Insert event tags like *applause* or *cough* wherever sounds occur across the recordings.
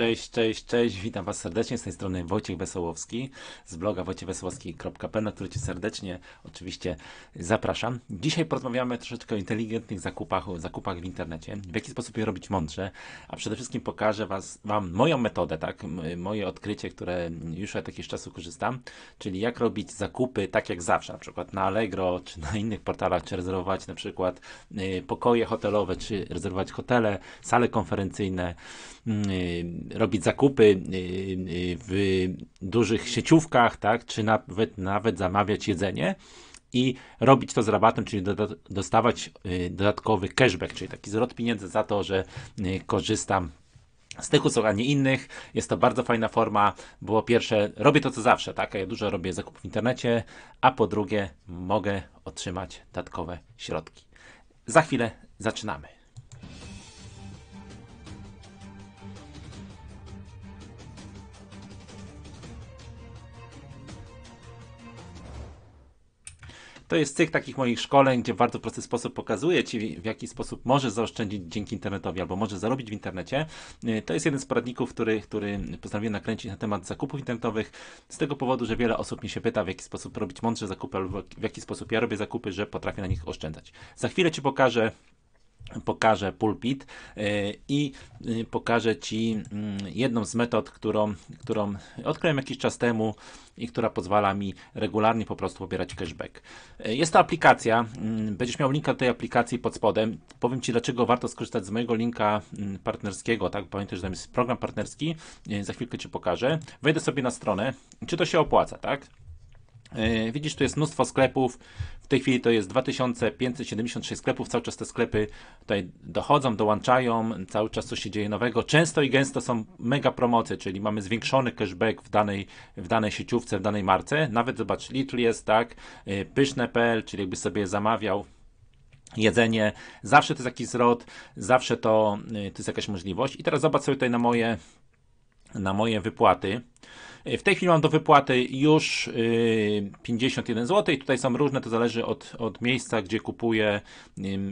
Cześć, cześć, cześć, witam Was serdecznie, z tej strony Wojciech Wesołowski z bloga wojciechwesołowski.pl, na który Cię serdecznie oczywiście zapraszam. Dzisiaj porozmawiamy troszeczkę o inteligentnych zakupach, o zakupach w internecie, w jaki sposób je robić mądrze, a przede wszystkim pokażę Was, Wam moją metodę, tak, moje odkrycie, które już od jakiegoś czasu korzystam, czyli jak robić zakupy tak jak zawsze, na przykład na Allegro, czy na innych portalach, czy rezerwować na przykład y, pokoje hotelowe, czy rezerwować hotele, sale konferencyjne, Y, robić zakupy y, y, w dużych sieciówkach, tak, czy nawet, nawet zamawiać jedzenie i robić to z rabatem, czyli dostawać dodatkowy cashback, czyli taki zwrot pieniędzy za to, że korzystam z tych usług, a nie innych. Jest to bardzo fajna forma, bo pierwsze, robię to co zawsze, tak? Ja dużo robię zakupów w internecie, a po drugie, mogę otrzymać dodatkowe środki. Za chwilę zaczynamy. To jest cykl takich moich szkoleń, gdzie w bardzo prosty sposób pokazuję Ci, w jaki sposób możesz zaoszczędzić dzięki internetowi albo możesz zarobić w internecie. Y, to jest jeden z poradników, który, który postanowiłem nakręcić na temat zakupów internetowych z tego powodu, że wiele osób mi się pyta, w jaki sposób robić mądrze zakupy albo w jaki sposób ja robię zakupy, że potrafię na nich oszczędzać. Za chwilę Ci pokażę pokażę pulpit e, i e, pokażę Ci mm, jedną z metod, którą, którą odkryłem jakiś czas temu i która pozwala mi regularnie po prostu pobierać cashback. E, jest to aplikacja, mm, będziesz miał linka do tej aplikacji pod spodem. Powiem Ci, dlaczego warto skorzystać z mojego linka mm, partnerskiego, tak? Pamiętaj, że tam jest program partnerski, za chwilkę Ci pokażę. Wejdę sobie na stronę, czy to się opłaca, tak? E, widzisz, tu jest mnóstwo sklepów. W tej chwili to jest 2576 sklepów. Cały czas te sklepy tutaj dochodzą, dołączają, cały czas coś się dzieje nowego. Często i gęsto są mega promocje, czyli mamy zwiększony cashback w danej, w danej sieciówce, w danej marce. Nawet zobacz, Little jest tak, e, pyszne.pl, czyli jakby sobie zamawiał jedzenie. Zawsze to jest jakiś zwrot, zawsze to, e, to jest jakaś możliwość. I teraz zobacz sobie tutaj na moje na moje wypłaty. E, w tej chwili mam do wypłaty już 51 e, zł. Tutaj są różne, to zależy od, od miejsca, gdzie kupuję.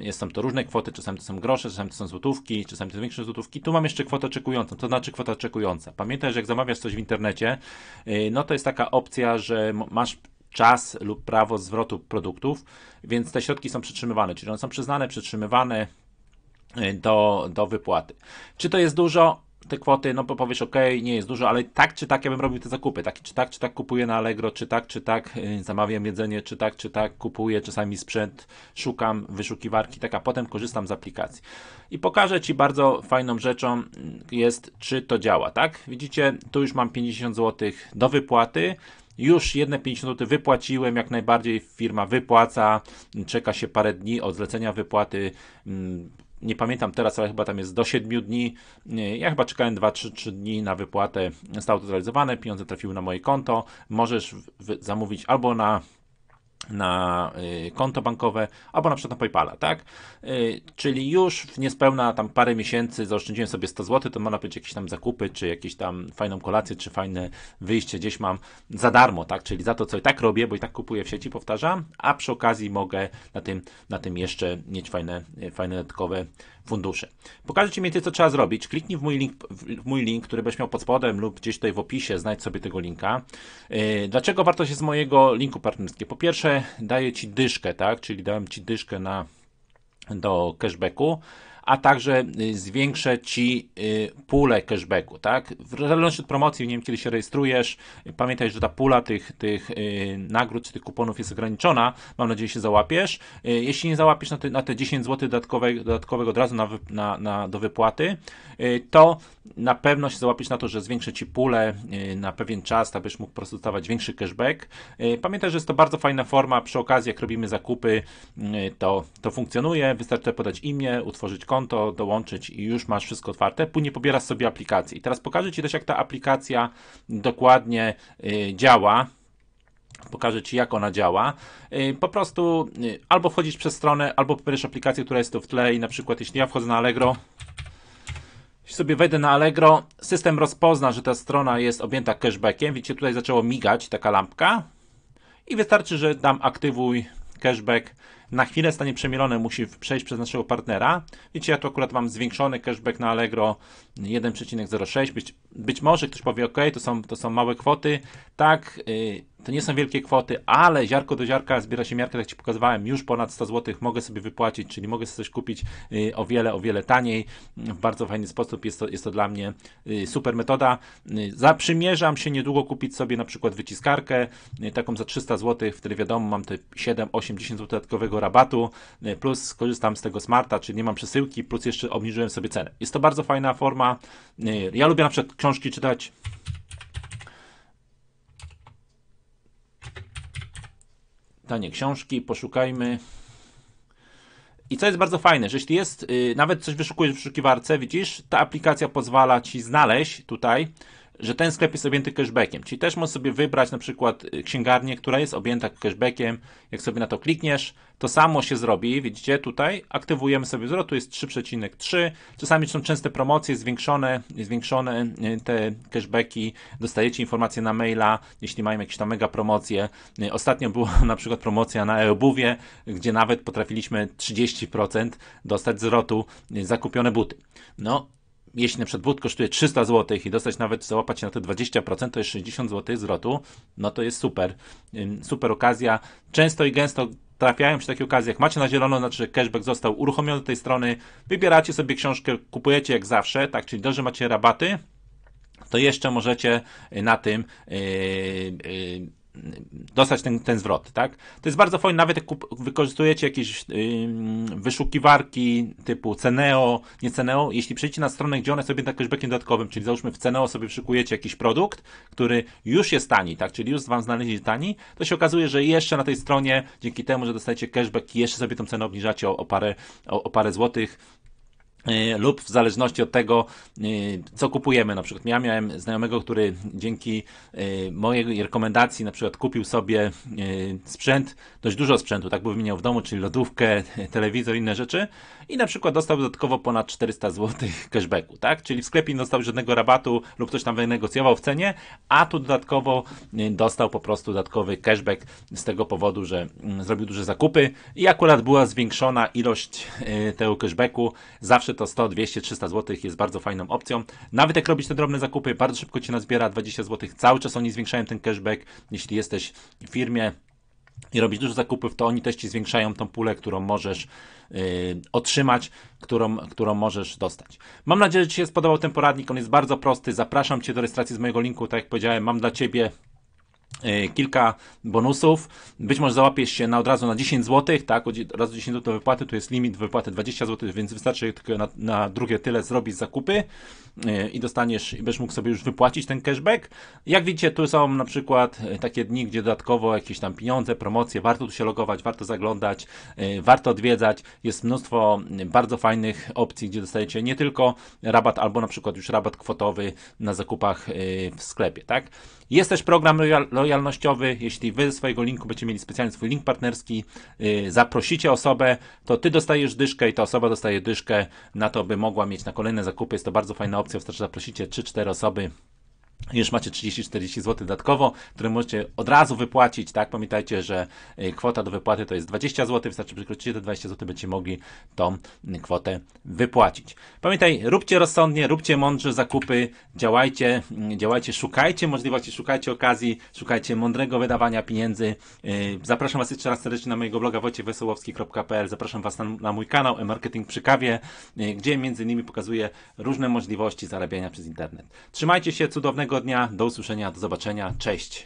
Jest tam to różne kwoty, czasami to są grosze, czasami to są złotówki, czasami to są większe złotówki. Tu mam jeszcze kwotę oczekującą, to znaczy kwota oczekująca. Pamiętaj, że jak zamawiasz coś w internecie, e, no to jest taka opcja, że masz czas lub prawo zwrotu produktów, więc te środki są przytrzymywane, czyli one są przyznane, przytrzymywane do, do wypłaty. Czy to jest dużo? te kwoty, no bo powiesz, ok, nie jest dużo, ale tak czy tak ja bym robił te zakupy, tak czy tak, czy tak kupuję na Allegro, czy tak, czy tak yy, zamawiam jedzenie, czy tak, czy tak kupuję czasami sprzęt, szukam wyszukiwarki, tak, a potem korzystam z aplikacji. I pokażę Ci bardzo fajną rzeczą y, jest, czy to działa, tak? Widzicie, tu już mam 50 zł do wypłaty, już jedne 50 zł wypłaciłem, jak najbardziej firma wypłaca, czeka się parę dni od zlecenia wypłaty, mm, nie pamiętam teraz, ale chyba tam jest do 7 dni. Ja chyba czekałem 2-3 dni na wypłatę, stało to zrealizowane, pieniądze trafiły na moje konto. Możesz zamówić albo na na y, konto bankowe, albo na przykład na PayPala, tak? Y, czyli już w niespełna tam parę miesięcy zaoszczędziłem sobie 100 zł, to można być jakieś tam zakupy, czy jakieś tam fajną kolację, czy fajne wyjście gdzieś mam za darmo, tak? Czyli za to, co i tak robię, bo i tak kupuję w sieci, powtarzam, a przy okazji mogę na tym, na tym jeszcze mieć fajne, fajne dodatkowe fundusze. Pokażę Ci mniej więcej, co trzeba zrobić. Kliknij w mój, link, w mój link, który będziesz miał pod spodem lub gdzieś tutaj w opisie, znajdź sobie tego linka. Y, dlaczego warto się z mojego linku partnerskiego? Po pierwsze, daje daję Ci dyszkę, tak? Czyli dałem Ci dyszkę na, do cashbacku, a także y, zwiększę Ci y, pulę cashbacku, tak? W zależności od promocji, nie wiem kiedy się rejestrujesz, pamiętaj, że ta pula tych, tych y, nagród czy tych kuponów jest ograniczona, mam nadzieję, że się załapiesz. Jeśli nie załapiesz na te, na te 10 zł dodatkowego, dodatkowego od razu na, na, na, do wypłaty, to na pewno się załapiesz na to, że zwiększę Ci pulę na pewien czas, abyś mógł po prostu dostawać większy cashback. Pamiętaj, że jest to bardzo fajna forma, przy okazji jak robimy zakupy, to, to funkcjonuje, wystarczy podać imię, utworzyć konto, konto dołączyć i już masz wszystko otwarte, później pobierasz sobie aplikację. I teraz pokażę Ci też, jak ta aplikacja dokładnie y, działa. Pokażę Ci, jak ona działa. Y, po prostu y, albo wchodzisz przez stronę, albo pobierzesz aplikację, która jest tu w tle i na przykład jeśli ja wchodzę na Allegro, jeśli sobie wejdę na Allegro, system rozpozna, że ta strona jest objęta cashbackiem. Widzicie, tutaj zaczęło migać taka lampka i wystarczy, że dam aktywuj cashback na chwilę stanie przemielone, musi przejść przez naszego partnera. Wiecie, ja tu akurat mam zwiększony cashback na Allegro 1,06. Być, być może ktoś powie, ok, to są, to są małe kwoty. Tak, yy, to nie są wielkie kwoty, ale ziarko do ziarka zbiera się miarka, tak jak Ci pokazywałem, już ponad 100 zł mogę sobie wypłacić, czyli mogę sobie coś kupić yy, o wiele, o wiele taniej. W bardzo fajny sposób jest to, jest to dla mnie yy, super metoda. Y, zaprzymierzam się niedługo kupić sobie na przykład wyciskarkę, y, taką za 300 zł, wtedy wiadomo, mam te 7, 8, 10 zł dodatkowego rabatu, y, plus korzystam z tego smarta, czyli nie mam przesyłki, plus jeszcze obniżyłem sobie cenę. Jest to bardzo fajna forma. Y, ja lubię na przykład książki czytać tanie książki, poszukajmy. I co jest bardzo fajne, że jeśli jest, y, nawet coś wyszukujesz w wyszukiwarce, widzisz, ta aplikacja pozwala ci znaleźć tutaj że ten sklep jest objęty cashbackiem. Czyli też możesz sobie wybrać na przykład y, księgarnię, która jest objęta cashbackiem. Jak sobie na to klikniesz, to samo się zrobi. Widzicie tutaj, aktywujemy sobie wzrost, tu jest 3,3. Czasami są częste promocje, zwiększone, zwiększone y, te cashbacki. Dostajecie informacje na maila, jeśli mają jakieś tam mega promocje. Y, ostatnio była *laughs* na przykład promocja na e-obuwie, gdzie nawet potrafiliśmy 30% dostać zwrotu zakupione buty. No, jeśli na przykład wód kosztuje 300 zł i dostać nawet, załapać się na te 20%, to jest 60 zł zwrotu, no to jest super, super okazja. Często i gęsto trafiają się takie okazje, jak macie na zielono, znaczy, cashback został uruchomiony do tej strony, wybieracie sobie książkę, kupujecie jak zawsze, tak, czyli dobrze macie rabaty, to jeszcze możecie y, na tym yy, yy, dostać ten, ten zwrot, tak? To jest bardzo fajne, nawet jak kup, wykorzystujecie jakieś yy, wyszukiwarki typu Ceneo, nie Ceneo, jeśli przejdziecie na stronę, gdzie one sobie na tak cashbackiem dodatkowym, czyli załóżmy w Ceneo sobie wyszukujecie jakiś produkt, który już jest tani, tak? Czyli już wam znaleźli tani, to się okazuje, że jeszcze na tej stronie, dzięki temu, że dostajecie cashback, jeszcze sobie tą cenę obniżacie o, o parę, o, o parę złotych, E, lub w zależności od tego, e, co kupujemy. Na przykład ja miałem znajomego, który dzięki e, mojej rekomendacji na przykład kupił sobie sprzęt, dość dużo sprzętu, tak by miał w domu, czyli lodówkę, *laughs* telewizor, inne rzeczy i na przykład dostał dodatkowo ponad 400 zł *laughs* cashbacku, tak? Czyli w sklepie nie dostał żadnego rabatu lub coś tam wynegocjował w cenie, a tu dodatkowo dostał po prostu dodatkowy cashback z tego powodu, że mm, zrobił duże zakupy i akurat była zwiększona ilość tego cashbacku. Zawsze to 100, 200, 300 zł jest bardzo fajną opcją. Nawet jak robić te drobne zakupy, bardzo szybko Ci nazbiera 20 zł. Cały czas oni zwiększają ten cashback. Jeśli jesteś w firmie, i robić dużo zakupów, to oni też ci zwiększają tą pulę, którą możesz yy, otrzymać, którą, którą możesz dostać. Mam nadzieję, że Ci się spodobał ten poradnik, on jest bardzo prosty. Zapraszam Cię do rejestracji z mojego linku, tak jak powiedziałem, mam dla Ciebie E, kilka bonusów, być może załapiesz się na od razu na 10 zł, tak, od razu 10 zł do wypłaty, tu jest limit wypłaty 20 zł, więc wystarczy tylko na, na drugie tyle zrobić zakupy e, i dostaniesz, i będziesz mógł sobie już wypłacić ten cashback. Jak widzicie, tu są na przykład e, takie dni, gdzie dodatkowo jakieś tam pieniądze, promocje, warto tu się logować, warto zaglądać, warto odwiedzać, jest mnóstwo bardzo fajnych opcji, gdzie dostajecie nie tylko rabat, albo na przykład już rabat kwotowy na zakupach w sklepie, tak. Jest też program Royal lojalnościowy. Jeśli wy ze swojego linku będziecie mieli specjalny swój link partnerski, yy, zaprosicie osobę, to ty dostajesz dyszkę i ta osoba dostaje dyszkę na to, by mogła mieć na kolejne zakupy. Jest to bardzo fajna opcja, wystarczy zaprosicie 3-4 osoby już macie 30-40 zł dodatkowo, które możecie od razu wypłacić, tak? Pamiętajcie, że y, kwota do wypłaty to jest 20 zł, wystarczy przekroczyć te 20 zł, będziecie mogli tą y, kwotę wypłacić. Pamiętaj, róbcie rozsądnie, róbcie mądrze zakupy, działajcie, y, działajcie, szukajcie możliwości, szukajcie okazji, szukajcie mądrego wydawania pieniędzy. Zapraszam Was jeszcze raz serdecznie na mojego bloga wojciechwesołowski.pl, zapraszam Was na, na mój kanał e-marketing przy kawie, gdzie między innymi pokazuję różne możliwości zarabiania przez internet. Trzymajcie się, cudownego dnia, do usłyszenia, do zobaczenia, cześć!